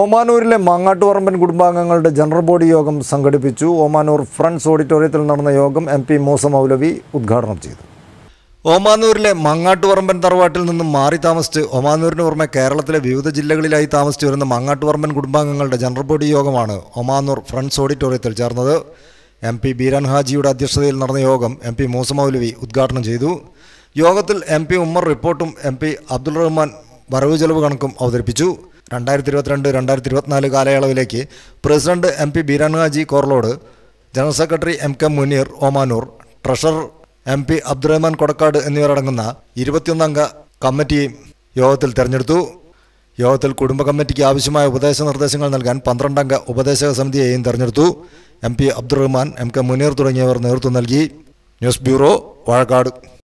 ഒമാനൂരിലെ മാങ്ങാട്ടുപറമ്പൻ കുടുംബാംഗങ്ങളുടെ general body യോഗം സംഘടിപ്പിച്ചു ഒമാനൂർ ഫ്രണ്ട്സ് ഓഡിറ്റോറിയത്തിൽ നടന്ന യോഗം എം പി മൂസ മൗലവി ഉദ്ഘാടനം ചെയ്തു ഒമാനൂരിലെ മങ്ങാട്ടുപറമ്പൻ തറവാട്ടിൽ നിന്നും മാറി താമസിച്ച് ഒമാനൂരിന് പുറമെ കേരളത്തിലെ വിവിധ ജില്ലകളിലായി താമസിച്ചു വരുന്ന മങ്ങാട്ടുപറമ്പൻ കുടുംബാംഗങ്ങളുടെ ജനറൽ ബോഡി യോഗമാണ് ഒമാനൂർ ഫ്രണ്ട്സ് ഓഡിറ്റോറിയത്തിൽ ചേർന്നത് എം പി ബീരാൻ ഹാജിയുടെ അധ്യക്ഷതയിൽ നടന്ന യോഗം എം പി മൂസ മൗലവി ഉദ്ഘാടനം ചെയ്തു യോഗത്തിൽ എം പി ഉമ്മർ റിപ്പോർട്ടും എം പി അബ്ദുൾ റഹ്മാൻ വരവ് ചെലവ് കണക്കും അവതരിപ്പിച്ചു രണ്ടായിരത്തി ഇരുപത്തിരണ്ട് രണ്ടായിരത്തി ഇരുപത്തിനാല് കാലയളവിലേക്ക് president M P Beeran Haji Korlode general secretary M K Muneer Omanoor treasurer M P Abdurahman Kodakkad എന്നിവരടങ്ങുന്ന ഇരുപത്തിയൊന്നംഗ കമ്മിറ്റിയും യോഗത്തിൽ തെരഞ്ഞെടുത്തു യോഗത്തിൽ കുടുംബ കമ്മിറ്റിക്ക് ആവശ്യമായ ഉപദേശ നിർദ്ദേശങ്ങൾ നൽകാൻ പന്ത്രണ്ടംഗ ഉപദേശക സമിതിയെയും തെരഞ്ഞെടുത്തു M P Abdurahman M K Muneer തുടങ്ങിയവർ നേതൃത്വം നൽകി ന്യൂസ് ബ്യൂറോ വാഴക്കാട്